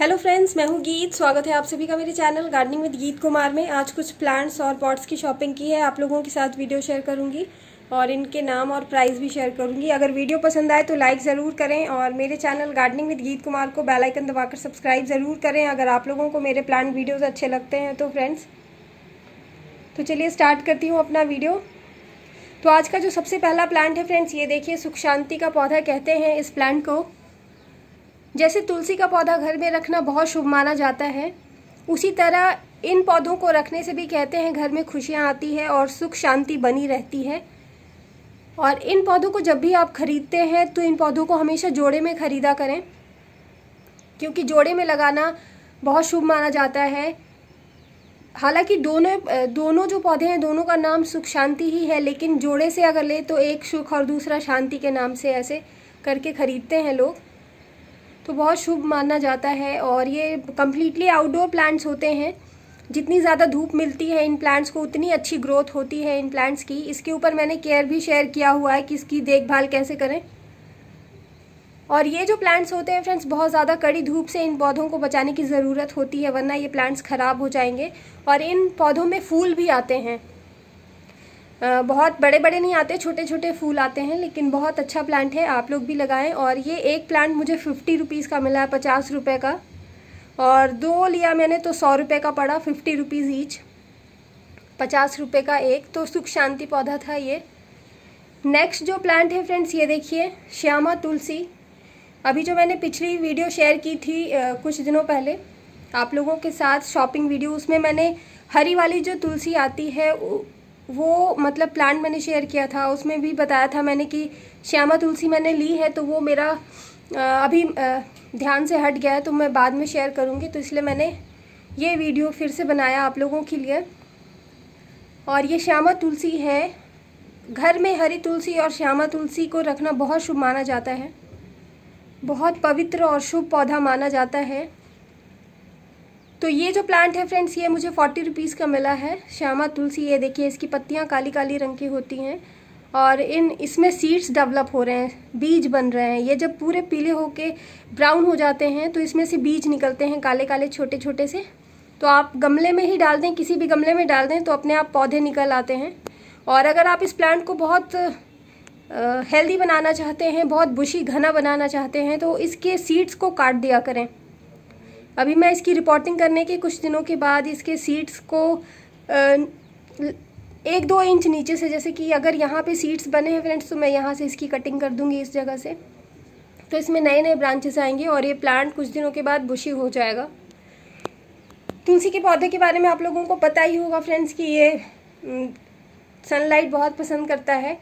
hello friends मैं हूं गीत स्वागत है आप सभी का मेरे चैनल गार्डनिंग विद गीत कुमार में आज कुछ प्लांट्स और पॉट्स की शॉपिंग की है आप लोगों के साथ वीडियो शेयर करूंगी और इनके नाम और प्राइस भी शेयर करूंगी अगर वीडियो पसंद आए तो लाइक ज़रूर करें और मेरे चैनल गार्डनिंग विद गीत कुमार को बेलाइकन दबाकर सब्सक्राइब ज़रूर करें अगर आप लोगों को मेरे प्लांट वीडियोज़ अच्छे लगते हैं तो फ्रेंड्स तो चलिए स्टार्ट करती हूँ अपना वीडियो तो आज का जो सबसे पहला प्लांट है फ्रेंड्स ये देखिए सुख शांति का पौधा कहते हैं इस प्लांट को जैसे तुलसी का पौधा घर में रखना बहुत शुभ माना जाता है उसी तरह इन पौधों को रखने से भी कहते हैं घर में खुशियाँ आती है और सुख शांति बनी रहती है और इन पौधों को जब भी आप खरीदते हैं तो इन पौधों को हमेशा जोड़े में ख़रीदा करें क्योंकि जोड़े में लगाना बहुत शुभ माना जाता है हालांकि दोनों दोनों जो पौधे हैं दोनों का नाम सुख शांति ही है लेकिन जोड़े से अगर ले तो एक सुख और दूसरा शांति के नाम से ऐसे करके ख़रीदते हैं लोग तो बहुत शुभ माना जाता है और ये कम्प्लीटली आउटडोर प्लांट्स होते हैं जितनी ज़्यादा धूप मिलती है इन प्लांट्स को उतनी अच्छी ग्रोथ होती है इन प्लांट्स की इसके ऊपर मैंने केयर भी शेयर किया हुआ है कि इसकी देखभाल कैसे करें और ये जो प्लांट्स होते हैं फ्रेंड्स बहुत ज़्यादा कड़ी धूप से इन पौधों को बचाने की ज़रूरत होती है वरना ये प्लांट्स ख़राब हो जाएंगे और इन पौधों में फूल भी आते हैं बहुत बड़े बड़े नहीं आते छोटे छोटे फूल आते हैं लेकिन बहुत अच्छा प्लांट है आप लोग भी लगाएं और ये एक प्लांट मुझे फिफ्टी रुपीज़ का मिला है पचास रुपये का और दो लिया मैंने तो सौ रुपये का पड़ा फिफ्टी रुपीज़ ईच पचास रुपये का एक तो सुख शांति पौधा था ये नेक्स्ट जो प्लांट है फ्रेंड्स ये देखिए श्यामा तुलसी अभी जो मैंने पिछली वीडियो शेयर की थी आ, कुछ दिनों पहले आप लोगों के साथ शॉपिंग वीडियो उसमें मैंने हरी वाली जो तुलसी आती है वो मतलब प्लान मैंने शेयर किया था उसमें भी बताया था मैंने कि श्यामा तुलसी मैंने ली है तो वो मेरा अभी ध्यान से हट गया है तो मैं बाद में शेयर करूँगी तो इसलिए मैंने ये वीडियो फिर से बनाया आप लोगों के लिए और ये श्यामा तुलसी है घर में हरी तुलसी और श्यामा तुलसी को रखना बहुत शुभ माना जाता है बहुत पवित्र और शुभ पौधा माना जाता है तो ये जो प्लांट है फ्रेंड्स ये मुझे फोर्टी रुपीज़ का मिला है श्यामा तुलसी ये देखिए इसकी पत्तियाँ काली काली रंग की होती हैं और इन इसमें सीड्स डेवलप हो रहे हैं बीज बन रहे हैं ये जब पूरे पीले होके ब्राउन हो जाते हैं तो इसमें से बीज निकलते हैं काले काले छोटे छोटे से तो आप गमले में ही डाल दें किसी भी गमले में डाल दें तो अपने आप पौधे निकल आते हैं और अगर आप इस प्लांट को बहुत हेल्दी बनाना चाहते हैं बहुत बुशी घना बनाना चाहते हैं तो इसके सीड्स को काट दिया करें अभी मैं इसकी रिपोर्टिंग करने के कुछ दिनों के बाद इसके सीड्स को एक दो इंच नीचे से जैसे कि अगर यहाँ पे सीड्स बने हैं फ्रेंड्स तो मैं यहाँ से इसकी कटिंग कर दूँगी इस जगह से तो इसमें नए नए ब्रांचेस आएंगे और ये प्लांट कुछ दिनों के बाद बुशी हो जाएगा तुलसी के पौधे के बारे में आप लोगों को पता ही होगा फ्रेंड्स कि ये सनलाइट बहुत पसंद करता है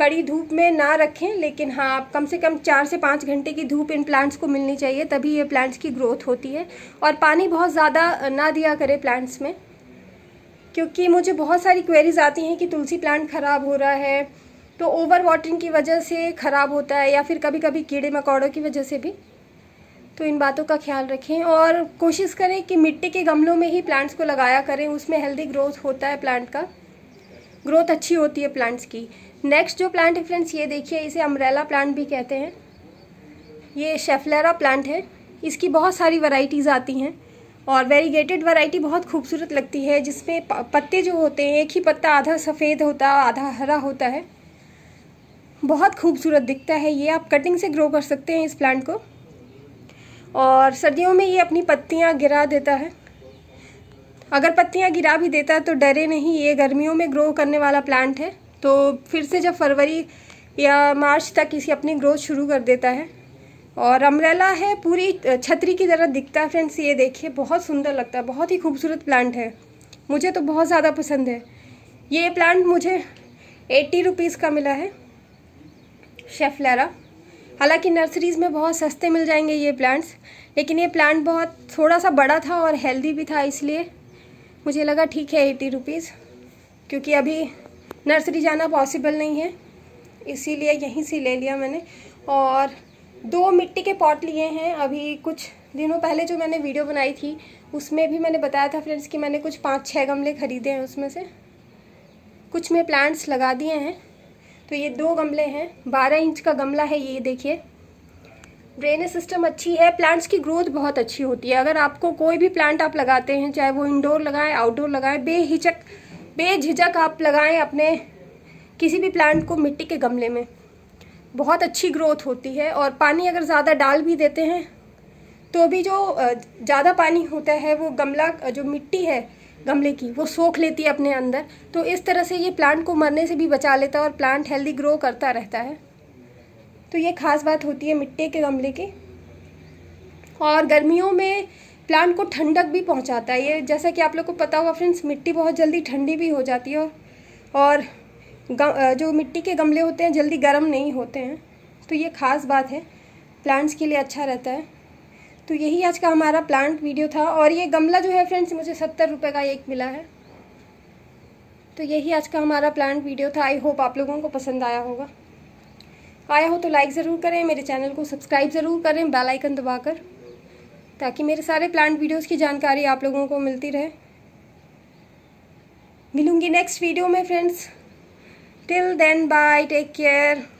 कड़ी धूप में ना रखें लेकिन हाँ आप कम से कम चार से पाँच घंटे की धूप इन प्लांट्स को मिलनी चाहिए तभी ये प्लांट्स की ग्रोथ होती है और पानी बहुत ज़्यादा ना दिया करें प्लांट्स में क्योंकि मुझे बहुत सारी क्वेरीज आती हैं कि तुलसी प्लांट ख़राब हो रहा है तो ओवर वाटरिंग की वजह से ख़राब होता है या फिर कभी कभी कीड़े मकौड़ों की वजह से भी तो इन बातों का ख्याल रखें और कोशिश करें कि मिट्टी के गमलों में ही प्लांट्स को लगाया करें उसमें हेल्दी ग्रोथ होता है प्लांट का ग्रोथ अच्छी होती है प्लांट्स की नेक्स्ट जो प्लांट है फ्रेंड्स ये देखिए इसे अम्ब्रेला प्लांट भी कहते हैं ये शेफलेरा प्लांट है इसकी बहुत सारी वराइटीज़ आती हैं और वेरीगेटेड वैरायटी बहुत खूबसूरत लगती है जिसमें पत्ते जो होते हैं एक ही पत्ता आधा सफ़ेद होता है आधा हरा होता है बहुत खूबसूरत दिखता है ये आप कटिंग से ग्रो कर सकते हैं इस प्लांट को और सर्दियों में ये अपनी पत्तियाँ गिरा देता है अगर पत्तियाँ गिरा भी देता है तो डरे नहीं ये गर्मियों में ग्रो करने वाला प्लांट है तो फिर से जब फरवरी या मार्च तक इसी अपनी ग्रोथ शुरू कर देता है और अम्ब्रेला है पूरी छतरी की तरह दिखता है फ्रेंड्स ये देखिए बहुत सुंदर लगता है बहुत ही खूबसूरत प्लांट है मुझे तो बहुत ज़्यादा पसंद है ये प्लांट मुझे एट्टी रुपीज़ का मिला है शेफलेरा हालांकि नर्सरीज़ में बहुत सस्ते मिल जाएंगे ये प्लांट्स लेकिन ये प्लांट बहुत थोड़ा सा बड़ा था और हेल्दी भी था इसलिए मुझे लगा ठीक है एट्टी रुपीज़ क्योंकि अभी नर्सरी जाना पॉसिबल नहीं है इसीलिए यहीं से ले लिया मैंने और दो मिट्टी के पॉट लिए हैं अभी कुछ दिनों पहले जो मैंने वीडियो बनाई थी उसमें भी मैंने बताया था फ्रेंड्स कि मैंने कुछ पाँच छः गमले ख़रीदे हैं उसमें से कुछ मैं प्लांट्स लगा दिए हैं तो ये दो गमले हैं बारह इंच का गमला है ये देखिए ड्रेनेज सिस्टम अच्छी है प्लांट्स की ग्रोथ बहुत अच्छी होती है अगर आपको कोई भी प्लांट आप लगाते हैं चाहे वो इंडोर लगाएं आउटडोर लगाएं बेहिचक बेझिझक आप लगाएं अपने किसी भी प्लांट को मिट्टी के गमले में बहुत अच्छी ग्रोथ होती है और पानी अगर ज़्यादा डाल भी देते हैं तो भी जो ज़्यादा पानी होता है वो गमला जो मिट्टी है गमले की वो सोख लेती है अपने अंदर तो इस तरह से ये प्लांट को मरने से भी बचा लेता है और प्लांट हेल्दी ग्रो करता रहता है तो ये खास बात होती है मिट्टी के गमले की और गर्मियों में प्लांट को ठंडक भी पहुंचाता है ये जैसा कि आप लोग को पता होगा फ्रेंड्स मिट्टी बहुत जल्दी ठंडी भी हो जाती है और जो मिट्टी के गमले होते हैं जल्दी गर्म नहीं होते हैं तो ये ख़ास बात है प्लांट्स के लिए अच्छा रहता है तो यही आज का हमारा प्लांट वीडियो था और ये गमला जो है फ्रेंड्स मुझे सत्तर रुपये का एक मिला है तो यही आज का हमारा प्लांट वीडियो था आई होप आप लोगों को पसंद आया होगा आया हो तो लाइक ज़रूर करें मेरे चैनल को सब्सक्राइब ज़रूर करें बेल आइकन दबाकर ताकि मेरे सारे प्लांट वीडियोस की जानकारी आप लोगों को मिलती रहे मिलूंगी नेक्स्ट वीडियो में friends till then bye take care